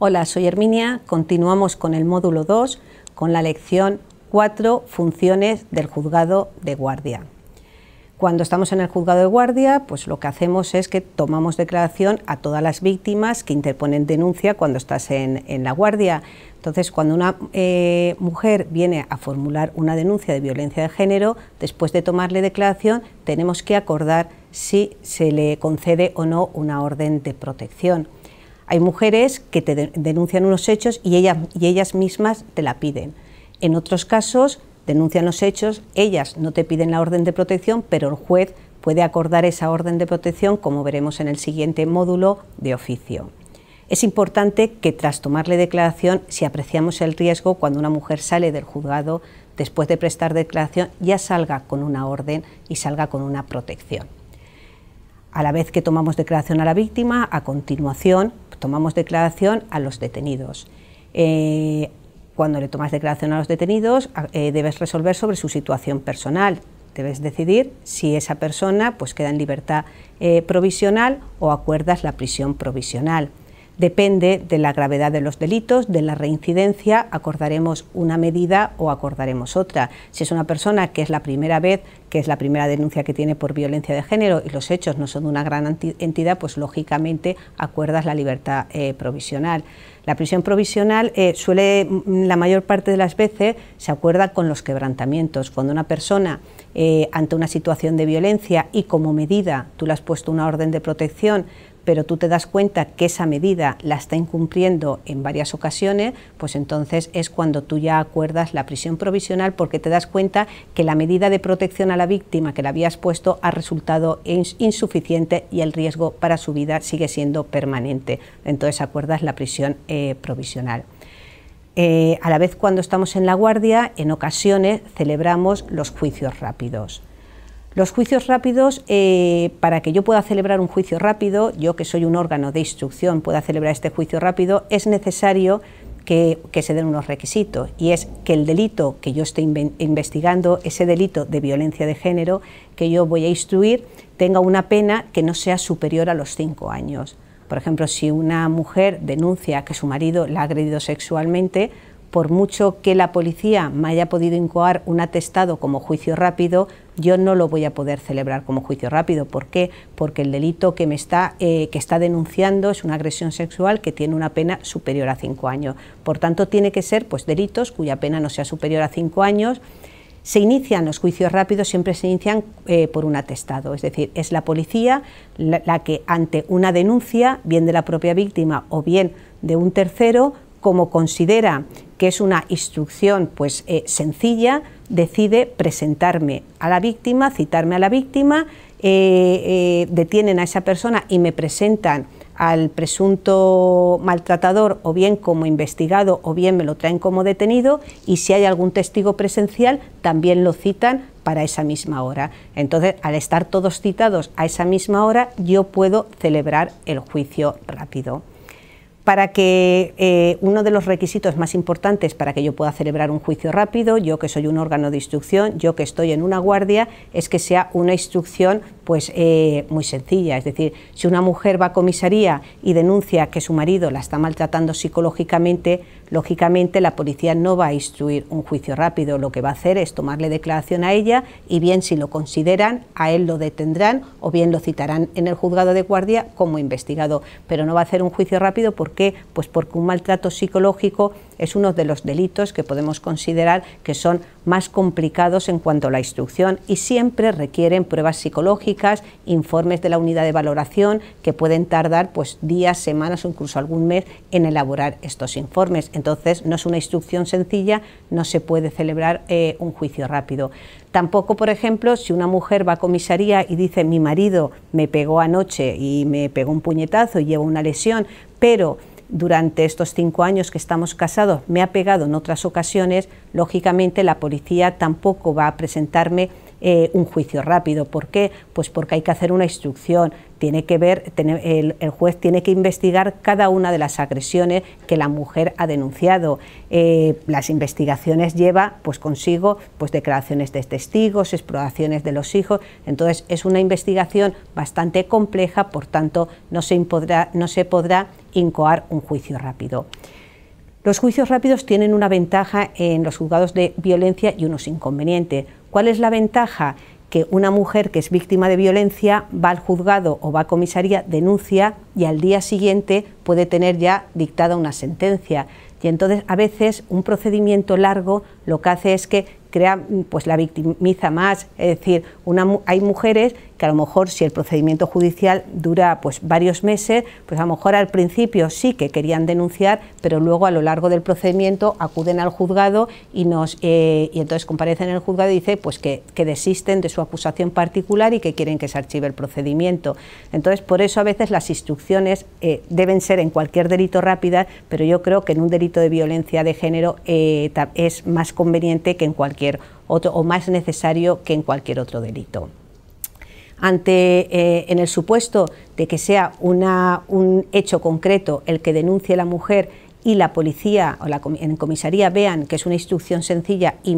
Hola, soy Herminia. Continuamos con el módulo 2, con la lección 4, funciones del juzgado de guardia. Cuando estamos en el juzgado de guardia, pues lo que hacemos es que tomamos declaración a todas las víctimas que interponen denuncia cuando estás en, la guardia. Entonces, cuando una eh, mujer viene a formular una denuncia de violencia de género, después de tomarle declaración, tenemos que acordar si se le concede o no una orden de protección. Hay mujeres que te denuncian unos hechos y ellas, y ellas mismas te la piden. En otros casos, denuncian los hechos, ellas no te piden la orden de protección, pero el juez puede acordar esa orden de protección, como veremos en el siguiente módulo, de oficio. Es importante que tras tomarle declaración, si apreciamos el riesgo cuando una mujer sale del juzgado después de prestar declaración, ya salga con una orden y salga con una protección. A la vez que tomamos declaración a la víctima, a continuación tomamos declaración a los detenidos. Eh, cuando le tomas declaración a los detenidos, eh, debes resolver sobre su situación personal. Debes decidir si esa persona pues, queda en libertad eh, provisional o acuerdas la prisión provisional. Depende de la gravedad de los delitos, de la reincidencia, acordaremos una medida o acordaremos otra. Si es una persona que es la primera vez, que es la primera denuncia que tiene por violencia de género y los hechos no son de una gran entidad, pues lógicamente acuerdas la libertad eh, provisional. La prisión provisional eh, suele, mm, la mayor parte de las veces, se acuerda con los quebrantamientos. Cuando una persona, eh, ante una situación de violencia y como medida, tú le has puesto una orden de protección, pero tú te das cuenta que esa medida la está incumpliendo en varias ocasiones, pues entonces es cuando tú ya acuerdas la prisión provisional porque te das cuenta que la medida de protección a la víctima que la habías puesto ha resultado insuficiente y el riesgo para su vida sigue siendo permanente. Entonces acuerdas la prisión eh, provisional. Eh, a la vez cuando estamos en la guardia, en ocasiones celebramos los juicios rápidos. Los juicios rápidos, eh, para que yo pueda celebrar un juicio rápido, yo que soy un órgano de instrucción pueda celebrar este juicio rápido, es necesario que, se den unos requisitos y es que el delito que yo esté investigando, ese delito de violencia de género que yo voy a instruir, tenga una pena que no sea superior a los cinco años. Por ejemplo, si una mujer denuncia que su marido la ha agredido sexualmente, por mucho que la policía me haya podido incoar un atestado como juicio rápido, yo no lo voy a poder celebrar como juicio rápido. ¿Por qué? Porque el delito que me está, eh, que está denunciando es una agresión sexual que tiene una pena superior a cinco años. Por tanto, tiene que ser pues, delitos cuya pena no sea superior a cinco años. Se inician los juicios rápidos, siempre se inician eh, por un atestado, es decir, es la policía la que ante una denuncia, bien de la propia víctima o bien de un tercero, como considera que es una instrucción pues, eh, sencilla, decide presentarme a la víctima, citarme a la víctima, eh, eh, detienen a esa persona y me presentan al presunto maltratador o bien como investigado o bien me lo traen como detenido y si hay algún testigo presencial también lo citan para esa misma hora. Entonces, al estar todos citados a esa misma hora, yo puedo celebrar el juicio rápido para que eh, uno de los requisitos más importantes para que yo pueda celebrar un juicio rápido, yo que soy un órgano de instrucción, yo que estoy en una guardia, es que sea una instrucción pues eh, muy sencilla. Es decir, si una mujer va a comisaría y denuncia que su marido la está maltratando psicológicamente, Lógicamente la policía no va a instruir un juicio rápido, lo que va a hacer es tomarle declaración a ella y bien si lo consideran, a él lo detendrán o bien lo citarán en el juzgado de guardia como investigado, pero no va a hacer un juicio rápido ¿por qué? Pues porque un maltrato psicológico es uno de los delitos que podemos considerar que son más complicados en cuanto a la instrucción y siempre requieren pruebas psicológicas, informes de la unidad de valoración que pueden tardar pues días, semanas o incluso algún mes en elaborar estos informes. Entonces, no es una instrucción sencilla, no se puede celebrar eh, un juicio rápido. Tampoco, por ejemplo, si una mujer va a comisaría y dice mi marido me pegó anoche y me pegó un puñetazo y llevo una lesión, pero durante estos cinco años que estamos casados me ha pegado en otras ocasiones, lógicamente la policía tampoco va a presentarme eh, un juicio rápido. ¿Por qué? Pues porque hay que hacer una instrucción, tiene que ver, el, juez tiene que investigar cada una de las agresiones que la mujer ha denunciado. Eh, las investigaciones lleva pues consigo pues declaraciones de testigos, exploraciones de los hijos. Entonces es una investigación bastante compleja, por tanto no se, no se podrá incoar un juicio rápido. Los juicios rápidos tienen una ventaja en los juzgados de violencia y unos inconvenientes. ¿Cuál es la ventaja? Que una mujer que es víctima de violencia va al juzgado o va a comisaría, denuncia y al día siguiente puede tener ya dictada una sentencia. Y entonces a veces un procedimiento largo lo que hace es que crea, pues la victimiza más. Es decir, una, hay mujeres que a lo mejor si el procedimiento judicial dura pues varios meses, pues a lo mejor al principio sí que querían denunciar, pero luego a lo largo del procedimiento acuden al juzgado y nos eh, y entonces comparecen en el juzgado y dicen pues que, desisten de su acusación particular y que quieren que se archive el procedimiento. Entonces por eso a veces las instrucciones eh, deben ser en cualquier delito rápida, pero yo creo que en un delito de violencia de género eh, es más conveniente que en cualquier otro o más necesario que en cualquier otro delito ante, eh, en el supuesto de que sea un hecho concreto el que denuncie la mujer y la policía o la comisaría vean que es una instrucción sencilla y,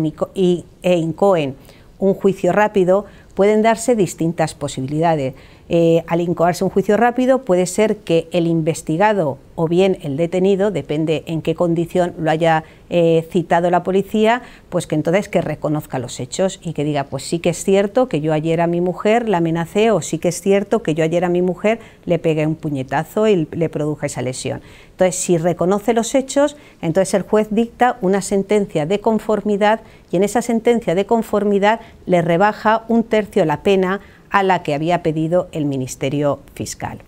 e incoen un juicio rápido, pueden darse distintas posibilidades. Eh, al incoarse un juicio rápido puede ser que el investigado o bien el detenido, depende en qué condición lo haya eh, citado la policía, pues que entonces que reconozca los hechos y que diga, pues sí que es cierto que yo ayer a mi mujer la amenacé o sí que es cierto que yo ayer a mi mujer le pegué un puñetazo y le produjo esa lesión. Entonces, si reconoce los hechos, entonces el juez dicta una sentencia de conformidad y en esa sentencia de conformidad le rebaja un tercio la pena a la que había pedido el Ministerio Fiscal.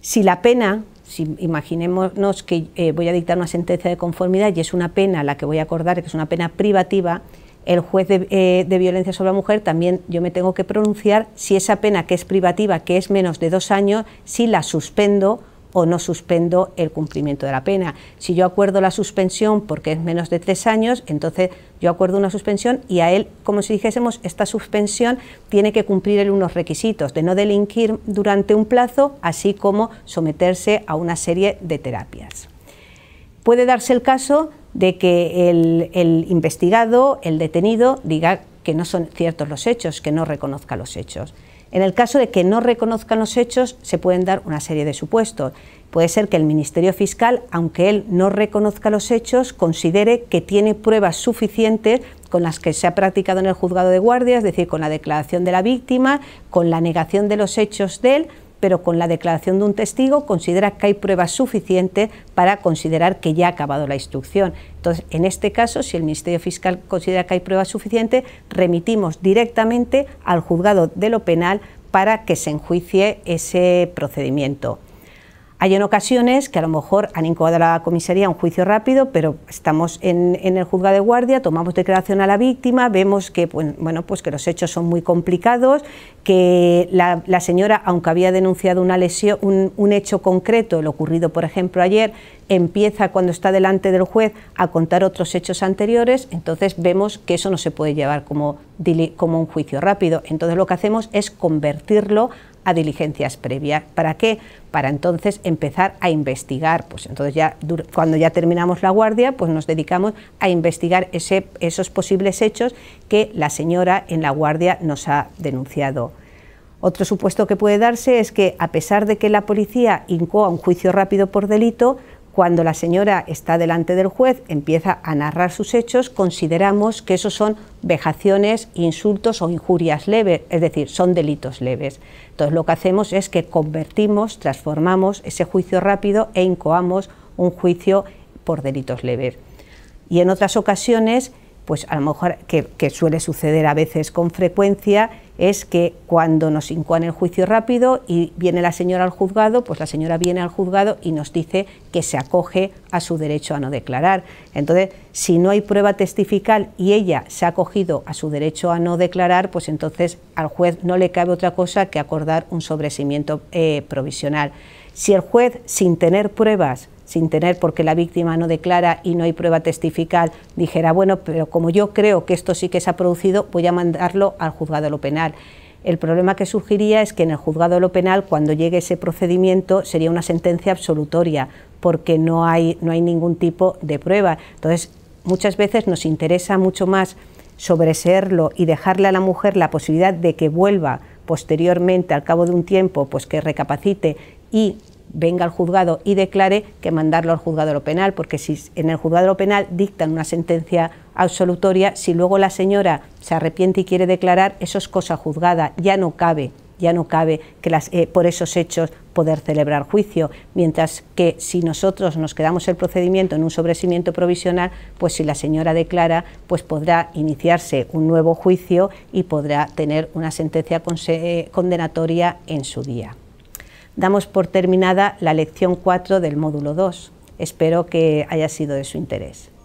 Si la pena, si imaginémonos que eh, voy a dictar una sentencia de conformidad y es una pena la que voy a acordar, que es una pena privativa, el juez de, eh, de, violencia sobre la mujer también yo me tengo que pronunciar si esa pena que es privativa, que es menos de dos años, si la suspendo o no suspendo el cumplimiento de la pena. Si yo acuerdo la suspensión porque es menos de tres años, entonces yo acuerdo una suspensión y a él, como si dijésemos, esta suspensión tiene que cumplir unos requisitos de no delinquir durante un plazo, así como someterse a una serie de terapias. Puede darse el caso de que el investigado, el detenido, diga que no son ciertos los hechos, que no reconozca los hechos. En el caso de que no reconozcan los hechos, se pueden dar una serie de supuestos. Puede ser que el Ministerio Fiscal, aunque él no reconozca los hechos, considere que tiene pruebas suficientes con las que se ha practicado en el juzgado de guardia, es decir, con la declaración de la víctima, con la negación de los hechos de él, pero con la declaración de un testigo considera que hay pruebas suficientes para considerar que ya ha acabado la instrucción. Entonces, en este caso, si el Ministerio Fiscal considera que hay pruebas suficientes, remitimos directamente al juzgado de lo penal para que se enjuicie ese procedimiento. Hay en ocasiones que a lo mejor han incoado a la comisaría un juicio rápido, pero estamos en, el juzgado de guardia, tomamos declaración a la víctima, vemos que, bueno, pues que los hechos son muy complicados, que la, señora, aunque había denunciado un, hecho concreto, lo ocurrido por ejemplo ayer, empieza cuando está delante del juez a contar otros hechos anteriores, entonces vemos que eso no se puede llevar como un juicio rápido. Entonces lo que hacemos es convertirlo a diligencias previas. ¿Para qué? Para entonces empezar a investigar. Pues entonces ya cuando ya terminamos la guardia, pues nos dedicamos a investigar ese, esos posibles hechos que la señora en la guardia nos ha denunciado. Otro supuesto que puede darse es que, a pesar de que la policía incoa un juicio rápido por delito, cuando la señora está delante del juez, empieza a narrar sus hechos, consideramos que esos son vejaciones, insultos o injurias leves, es decir, son delitos leves. Entonces lo que hacemos es que convertimos, transformamos ese juicio rápido e incoamos un juicio por delitos leves. Y en otras ocasiones, pues a lo mejor que, que suele suceder a veces con frecuencia, es que cuando nos incuan el juicio rápido y viene la señora al juzgado, pues la señora viene al juzgado y nos dice que se acoge a su derecho a no declarar. Entonces, si no hay prueba testifical y ella se ha acogido a su derecho a no declarar, pues entonces al juez no le cabe otra cosa que acordar un sobrecimiento eh, provisional. Si el juez, sin tener pruebas, sin tener porque la víctima no declara y no hay prueba testifical, dijera, bueno, pero como yo creo que esto sí que se ha producido, voy a mandarlo al juzgado de lo penal. El problema que surgiría es que en el juzgado de lo penal, cuando llegue ese procedimiento, sería una sentencia absolutoria, porque no hay, no hay ningún tipo de prueba. Entonces, muchas veces nos interesa mucho más sobreseerlo y dejarle a la mujer la posibilidad de que vuelva posteriormente, al cabo de un tiempo, pues que recapacite y venga al juzgado y declare que mandarlo al juzgado penal, porque si en el juzgado penal dictan una sentencia absolutoria, si luego la señora se arrepiente y quiere declarar, eso es cosa juzgada, ya no cabe ya no cabe que eh, por esos hechos poder celebrar juicio, mientras que si nosotros nos quedamos el procedimiento en un sobrecimiento provisional, pues si la señora declara, pues podrá iniciarse un nuevo juicio y podrá tener una sentencia eh, condenatoria en su día damos por terminada la lección 4 del módulo 2. Espero que haya sido de su interés.